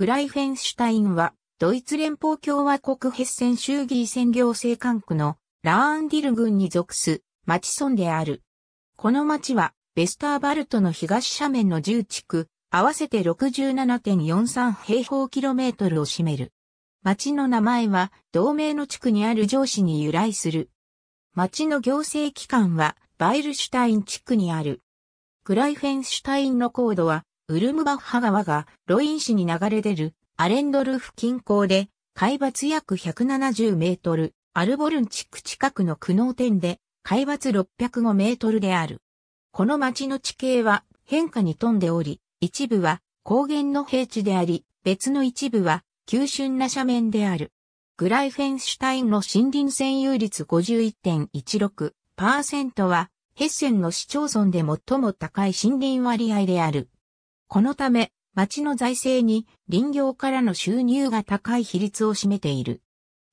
グライフェンシュタインは、ドイツ連邦共和国ヘッセン州議選行政管区のラーンディル郡に属す町村である。この町は、ベスターバルトの東斜面の10地区、合わせて67.43平方キロメートルを占める。町の名前は、同盟の地区にある上司に由来する。町の行政機関は、バイルシュタイン地区にある。グライフェンシュタインの高度は、ウルムバッハ川がロイン市に流れ出るアレンドルフ近郊で海抜約170メートル、アルボルン地区近くの苦悩点で海抜605メートルである。この町の地形は変化に富んでおり、一部は高原の平地であり、別の一部は急峻な斜面である。グライフェンシュタインの森林占有率51.16%は、ヘッセンの市町村で最も高い森林割合である。このため、町の財政に林業からの収入が高い比率を占めている。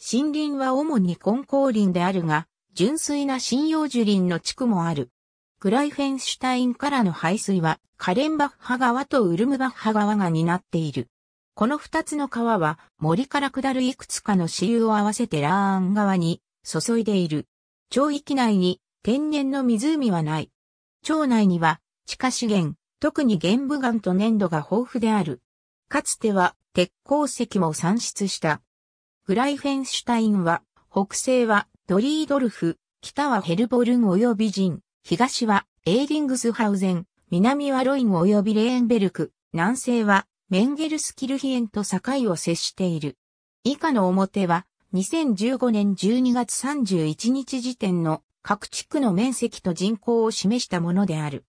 森林は主に根高林であるが、純粋な針葉樹林の地区もある。クライフェンシュタインからの排水はカレンバッハ川とウルムバッハ川が担っている。この二つの川は森から下るいくつかの支流を合わせてラーン川に注いでいる。町域内に天然の湖はない。町内には地下資源、特に玄武岩と粘土が豊富である。かつては鉄鉱石も産出した。グライフェンシュタインは、北西はドリードルフ、北はヘルボルン及びジン、東はエーリングスハウゼン、南はロイン及びレーンベルク、南西はメンゲルスキルヒエンと境を接している。以下の表は、2015年12月31日時点の各地区の面積と人口を示したものである。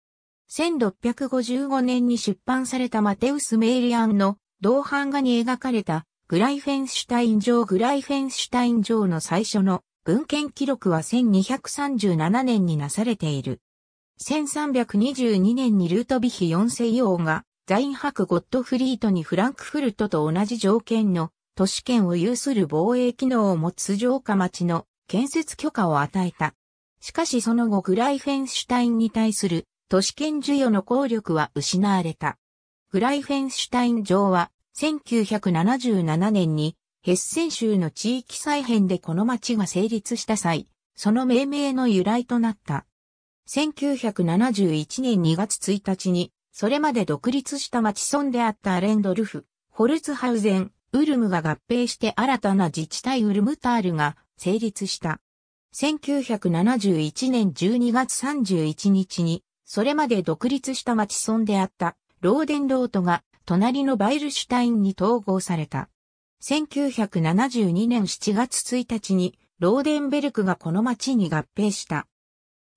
1655年に出版されたマテウス・メイリアンの銅版画に描かれたグライフェンシュタイン城グライフェンシュタイン城の最初の文献記録は1237年になされている。1322年にルートビヒ4世王がザインハク・ゴットフリートにフランクフルトと同じ条件の都市圏を有する防衛機能を持つ城下町の建設許可を与えた。しかしその後グライフェンシュタインに対する都市圏需要の効力は失われた。グライフェンシュタイン城は1977年にヘッセン州の地域再編でこの町が成立した際、その命名の由来となった。1971年2月1日に、それまで独立した町村であったアレンドルフ、ホルツハウゼン、ウルムが合併して新たな自治体ウルムタールが成立した。1971年12月31日にそれまで独立した町村であったローデンロートが隣のバイルシュタインに統合された。1972年7月1日にローデンベルクがこの町に合併した。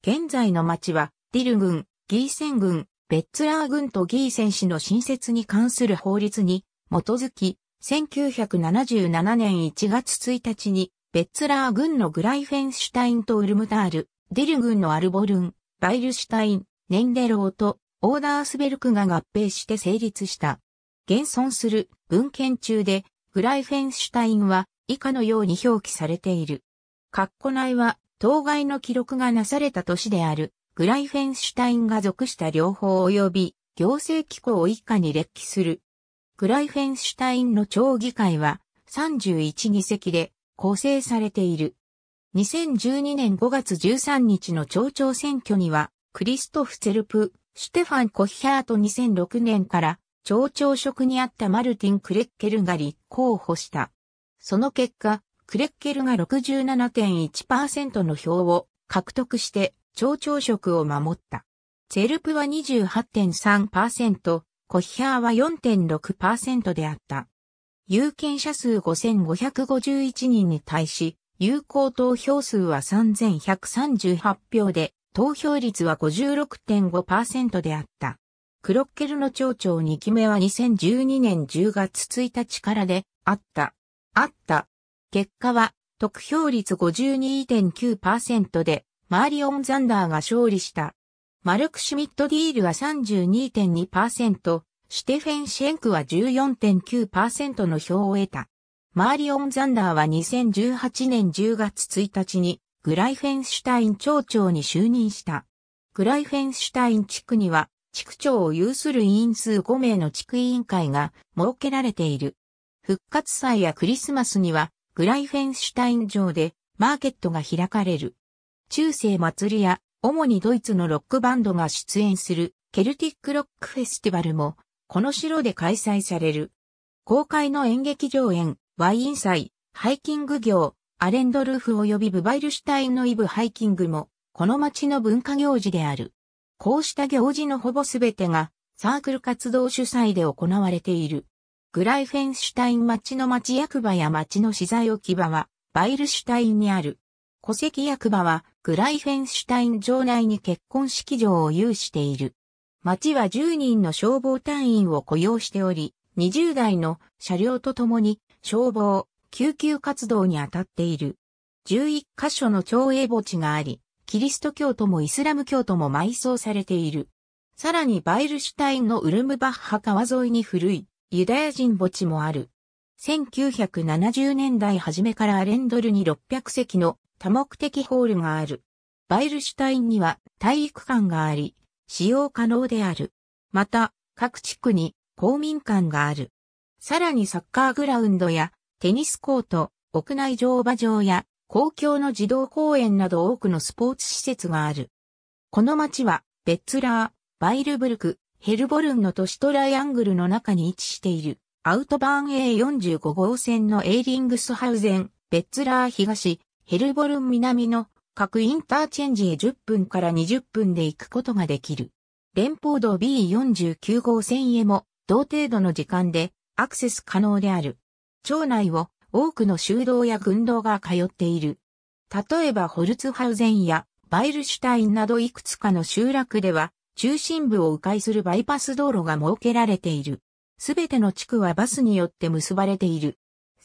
現在の町はディル郡、ギーセン郡、ベッツラー郡とギーセン氏の新設に関する法律に基づき、1977年1月1日にベッツラー郡のグライフェンシュタインとウルムタール、ディル郡のアルボルン、バイルシュタイン、ネンデローとオーダースベルクが合併して成立した。現存する文献中でグライフェンシュタインは以下のように表記されている。括弧内は当該の記録がなされた年であるグライフェンシュタインが属した両方及び行政機構を以下に列記する。グライフェンシュタインの町議会は31議席で構成されている。2012年5月13日の町長選挙にはクリストフ・ツェルプ、シュテファン・コヒャート2006年から町長職にあったマルティン・クレッケルが立候補した。その結果、クレッケルが67.1%の票を獲得して町長職を守った。ツェルプは28.3%、コヒャーは4.6%であった。有権者数5551人に対し、有効投票数は3138票で、投票率は56.5%であった。クロッケルの町長2期目は2012年10月1日からで、あった。あった。結果は、得票率52.9%で、マーリオン・ザンダーが勝利した。マルク・シュミット・ディールは32.2%、シュテフェン・シェンクは14.9%の票を得た。マーリオン・ザンダーは2018年10月1日にグライフェンシュタイン町長に就任した。グライフェンシュタイン地区には、地区長を有する委員数5名の地区委員会が設けられている。復活祭やクリスマスには、グライフェンシュタイン城でマーケットが開かれる。中世祭りや、主にドイツのロックバンドが出演するケルティックロックフェスティバルも、この城で開催される。公開の演劇上演、ワイン祭、ハイキング業、アレンドルーフ及びブバイルシュタインのイブハイキングも、この町の文化行事である。こうした行事のほぼすべてが、サークル活動主催で行われている。グライフェンシュタイン町の町役場や町の資材置き場は、バイルシュタインにある。戸籍役場は、グライフェンシュタイン城内に結婚式場を有している。町は10人の消防隊員を雇用しており、20台の車両とともに、消防、救急活動に当たっている。11カ所の町営墓地があり、キリスト教徒もイスラム教徒も埋葬されている。さらにバイルシュタインのウルムバッハ川沿いに古いユダヤ人墓地もある。1970年代初めからアレンドルに600席の多目的ホールがある。バイルシュタインには体育館があり、使用可能である。また、各地区に公民館がある。さらにサッカーグラウンドやテニスコート、屋内乗馬場や公共の児童公園など多くのスポーツ施設がある。この町は、ベッツラー、バイルブルク、ヘルボルンの都市トライアングルの中に位置している、アウトバーン A45 号線のエイリングスハウゼン、ベッツラー東、ヘルボルン南の各インターチェンジへ10分から20分で行くことができる。連邦道 B49 号線へも同程度の時間でアクセス可能である。町内を多くの修道や軍道が通っている。例えばホルツハウゼンやバイルシュタインなどいくつかの集落では中心部を迂回するバイパス道路が設けられている。すべての地区はバスによって結ばれている。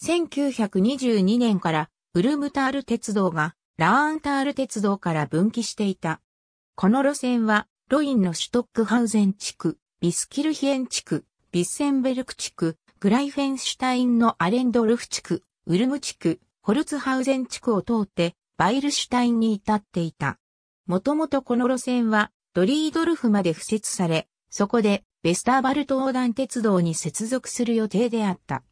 1922年からウルムタール鉄道がラーンタール鉄道から分岐していた。この路線はロインのシュトックハウゼン地区、ビスキルヒエン地区、ビッセンベルク地区、グライフェンシュタインのアレンドルフ地区、ウルム地区、ホルツハウゼン地区を通ってバイルシュタインに至っていた。もともとこの路線はドリードルフまで付設され、そこでベスターバルト横断鉄道に接続する予定であった。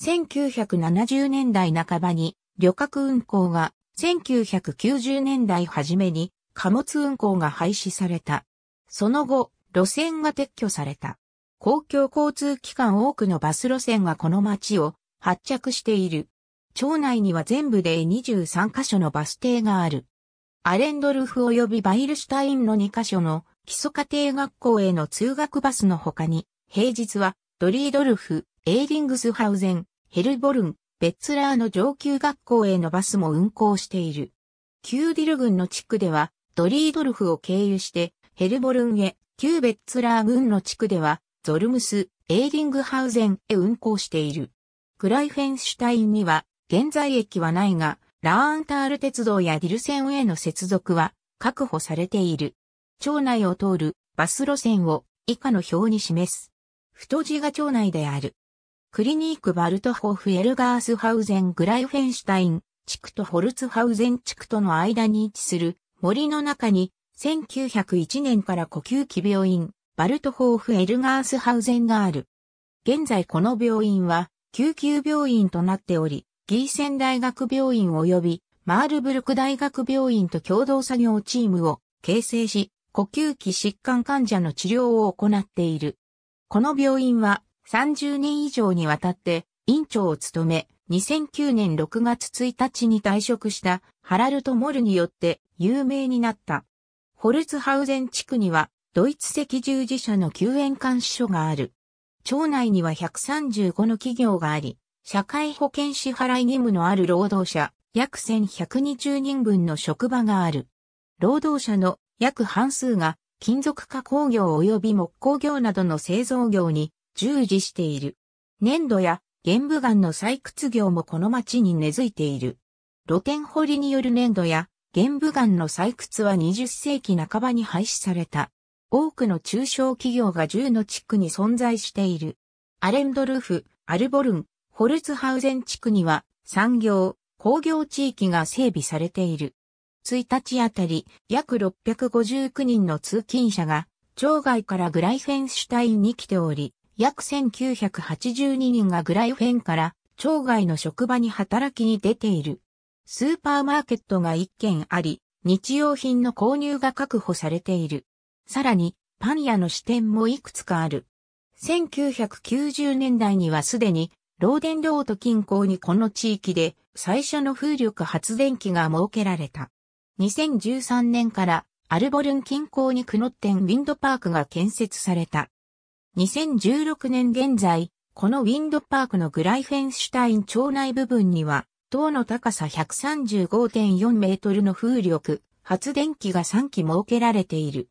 1970年代半ばに旅客運行が、1990年代初めに貨物運行が廃止された。その後、路線が撤去された。公共交通機関多くのバス路線がこの町を発着している。町内には全部で23カ所のバス停がある。アレンドルフ及びバイルシュタインの2カ所の基礎家庭学校への通学バスの他に、平日はドリードルフ、エーリングスハウゼン、ヘルボルン、ベッツラーの上級学校へのバスも運行している。キューディル郡の地区では、ドリードルフを経由して、ヘルボルンへ、旧ベッツラー郡の地区では、ゾルムス、エーディングハウゼンへ運行している。グライフェンシュタインには現在駅はないが、ラーンタール鉄道やディル線への接続は確保されている。町内を通るバス路線を以下の表に示す。太字が町内である。クリニークバルトホフエルガースハウゼングライフェンシュタイン地区とホルツハウゼン地区との間に位置する森の中に1901年から呼吸器病院バルトホーフ・エルガースハウゼンがある。現在この病院は、救急病院となっており、ギーセン大学病院及び、マールブルク大学病院と共同作業チームを形成し、呼吸器疾患患者の治療を行っている。この病院は30年以上にわたって院長を務め、2009年6月1日に退職したハラルト・モルによって有名になった。ホルツハウゼン地区にはドイツ赤十字社の救援監視所がある。町内には135の企業があり、社会保険支払い義務のある労働者、約1120人分の職場がある。労働者の約半数が金属加工業及び木工業などの製造業に従事している。粘土や玄武岩の採掘業もこの町に根付いている。露天掘りによる粘土や玄武岩の採掘は20世紀半ばに廃止された。多くの中小企業が10の地区に存在している。アレンドルフ、アルボルン、ホルツハウゼン地区には産業、工業地域が整備されている。1日あたり約659人の通勤者が町外からグライフェンシュタインに来ており、約1982人がグライフェンから町外の職場に働きに出ている。スーパーマーケットが1軒あり、日用品の購入が確保されている。さらに、パン屋の支店もいくつかある。1990年代にはすでに、ローデンロート近郊にこの地域で最初の風力発電機が設けられた。2013年からアルボルン近郊にクノッテンウィンドパークが建設された。2016年現在、このウィンドパークのグライフェンシュタイン町内部分には、塔の高さ135.4メートルの風力、発電機が3基設けられている。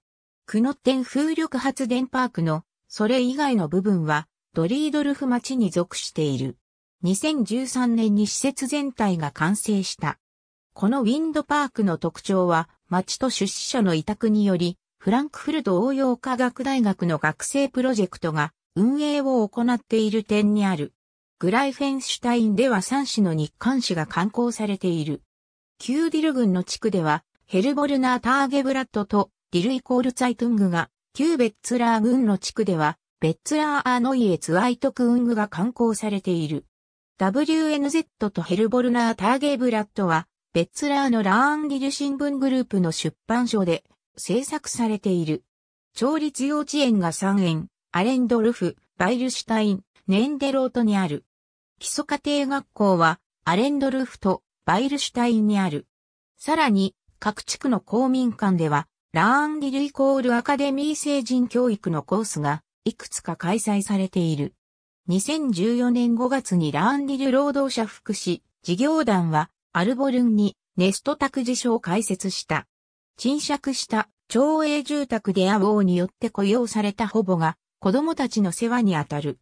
クノッテン風力発電パークのそれ以外の部分はドリードルフ町に属している。2013年に施設全体が完成した。このウィンドパークの特徴は町と出資者の委託によりフランクフルト応用科学大学の学生プロジェクトが運営を行っている点にある。グライフェンシュタインでは3市の日刊誌が刊行されている。キューディル群の地区ではヘルボルナー・ターゲブラッドとディルイコールツァイトングが、旧ベッツラー郡の地区では、ベッツラーアーノイエツアイトクウングが刊行されている。WNZ とヘルボルナーターゲーブラッドは、ベッツラーのラーンディル新聞グループの出版所で制作されている。調律幼稚園が3園、アレンドルフ、バイルシュタイン、ネンデロートにある。基礎家庭学校は、アレンドルフとバイルシュタインにある。さらに、各地区の公民館では、ラーンディルイコールアカデミー成人教育のコースがいくつか開催されている。2014年5月にラーンディル労働者福祉事業団はアルボルンにネスト託児所を開設した。賃借した町営住宅でアウォーによって雇用された保母が子供たちの世話にあたる。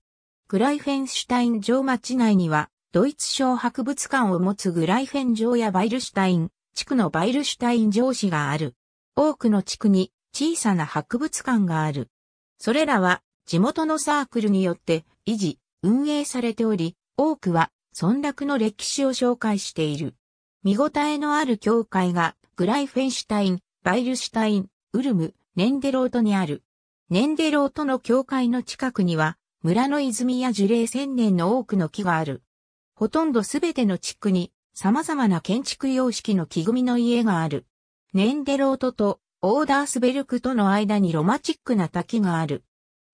グライフェンシュタイン城町内にはドイツ省博物館を持つグライフェン城やバイルシュタイン地区のバイルシュタイン城市がある。多くの地区に小さな博物館がある。それらは地元のサークルによって維持、運営されており、多くは村落の歴史を紹介している。見応えのある教会がグライフェンシュタイン、バイルシュタイン、ウルム、ネンデロートにある。ネンデロートの教会の近くには村の泉や樹齢千年の多くの木がある。ほとんどすべての地区に様々な建築様式の木組みの家がある。ネンデロートとオーダースベルクとの間にロマチックな滝がある。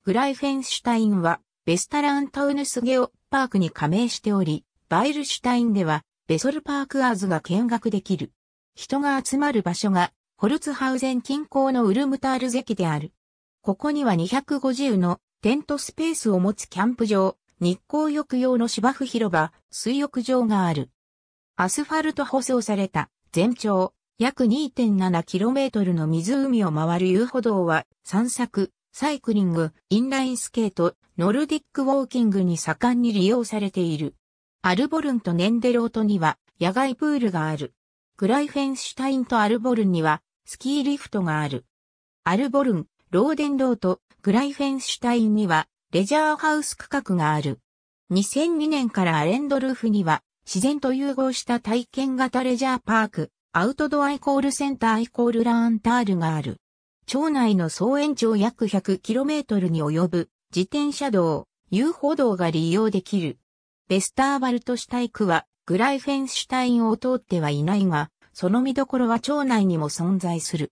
グライフェンシュタインは、ベスタランタウヌスゲオパークに加盟しており、バイルシュタインでは、ベソルパークアーズが見学できる。人が集まる場所が、ホルツハウゼン近郊のウルムタールゼキである。ここには250のテントスペースを持つキャンプ場、日光浴用の芝生広場、水浴場がある。アスファルト舗装された全長約 2.7km の湖を回る遊歩道は散策、サイクリング、インラインスケート、ノルディックウォーキングに盛んに利用されている。アルボルンとネンデロートには野外プールがある。グライフェンシュタインとアルボルンにはスキーリフトがある。アルボルン、ローデンロート、グライフェンシュタインにはレジャーハウス区画がある。2002年からアレンドルーフには自然と融合した体験型レジャーパーク、アウトドアイコールセンターイコールランタールがある。町内の総延長約 100km に及ぶ自転車道、遊歩道が利用できる。ベスターバルトシュタイクはグライフェンシュタインを通ってはいないが、その見どころは町内にも存在する。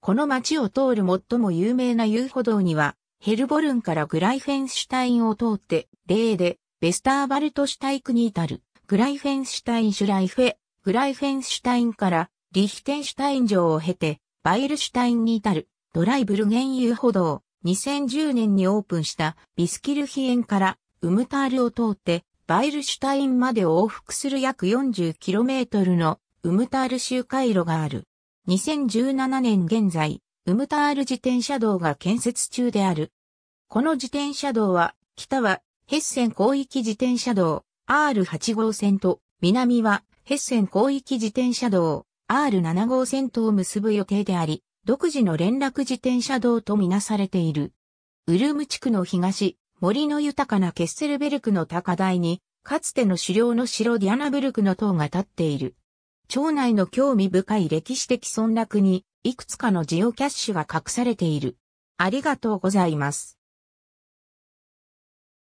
この町を通る最も有名な遊歩道には、ヘルボルンからグライフェンシュタインを通って、例で、ベスターバルトシュタイクに至る、グライフェンシュタインシュライフェ、グライフェンシュタインからリヒテンシュタイン城を経て、バイルシュタインに至るドライブル原油歩道、2010年にオープンしたビスキルヒエンからウムタールを通ってバイルシュタインまで往復する約 40km のウムタール周回路がある。2017年現在、ウムタール自転車道が建設中である。この自転車道は、北はヘッセン広域自転車道 R8 号線と、南はヘッセン広域自転車道 R7 号線とを結ぶ予定であり、独自の連絡自転車道とみなされている。ウルム地区の東、森の豊かなケッセルベルクの高台に、かつての狩猟の城ディアナブルクの塔が建っている。町内の興味深い歴史的村落に、いくつかのジオキャッシュが隠されている。ありがとうございます。